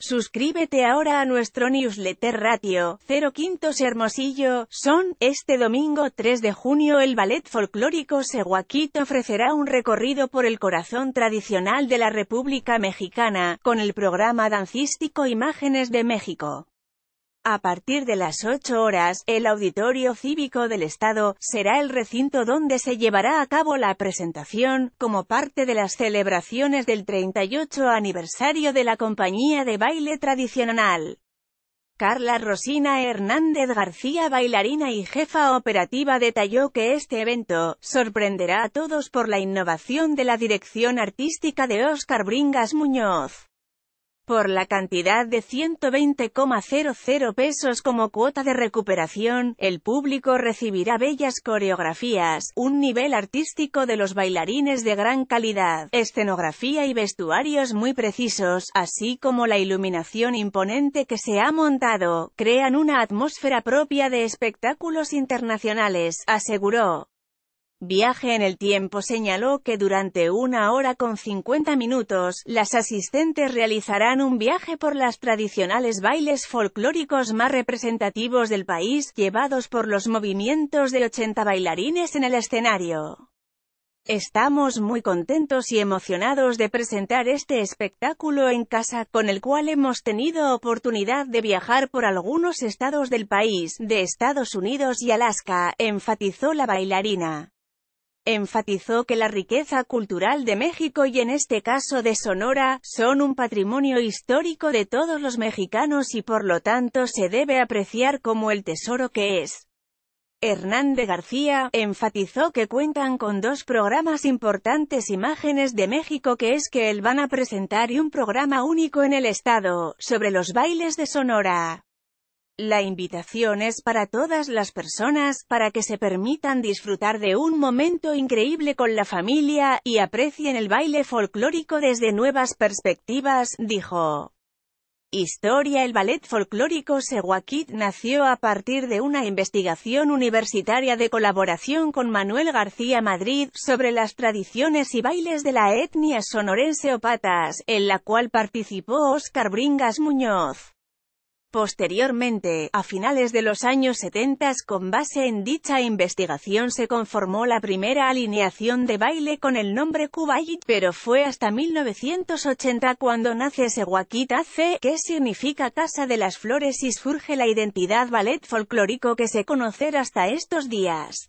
Suscríbete ahora a nuestro newsletter Ratio, 0 Quintos Hermosillo, son, este domingo 3 de junio el Ballet Folclórico te ofrecerá un recorrido por el corazón tradicional de la República Mexicana, con el programa dancístico Imágenes de México. A partir de las 8 horas, el Auditorio Cívico del Estado será el recinto donde se llevará a cabo la presentación, como parte de las celebraciones del 38 aniversario de la compañía de baile tradicional. Carla Rosina Hernández García, bailarina y jefa operativa, detalló que este evento sorprenderá a todos por la innovación de la dirección artística de Óscar Bringas Muñoz por la cantidad de 120,00 pesos como cuota de recuperación, el público recibirá bellas coreografías, un nivel artístico de los bailarines de gran calidad, escenografía y vestuarios muy precisos, así como la iluminación imponente que se ha montado, crean una atmósfera propia de espectáculos internacionales, aseguró. Viaje en el tiempo señaló que durante una hora con 50 minutos, las asistentes realizarán un viaje por las tradicionales bailes folclóricos más representativos del país, llevados por los movimientos de 80 bailarines en el escenario. Estamos muy contentos y emocionados de presentar este espectáculo en casa, con el cual hemos tenido oportunidad de viajar por algunos estados del país, de Estados Unidos y Alaska, enfatizó la bailarina enfatizó que la riqueza cultural de México y en este caso de Sonora, son un patrimonio histórico de todos los mexicanos y por lo tanto se debe apreciar como el tesoro que es. Hernández García, enfatizó que cuentan con dos programas importantes Imágenes de México que es que él van a presentar y un programa único en el estado, sobre los bailes de Sonora. La invitación es para todas las personas, para que se permitan disfrutar de un momento increíble con la familia, y aprecien el baile folclórico desde nuevas perspectivas, dijo. Historia El ballet folclórico Seguakit nació a partir de una investigación universitaria de colaboración con Manuel García Madrid, sobre las tradiciones y bailes de la etnia sonorense o patas, en la cual participó Oscar Bringas Muñoz. Posteriormente, a finales de los años 70 con base en dicha investigación se conformó la primera alineación de baile con el nombre Kuwait, pero fue hasta 1980 cuando nace Sewakita C, que significa Casa de las Flores y surge la identidad ballet folclórico que se conocer hasta estos días.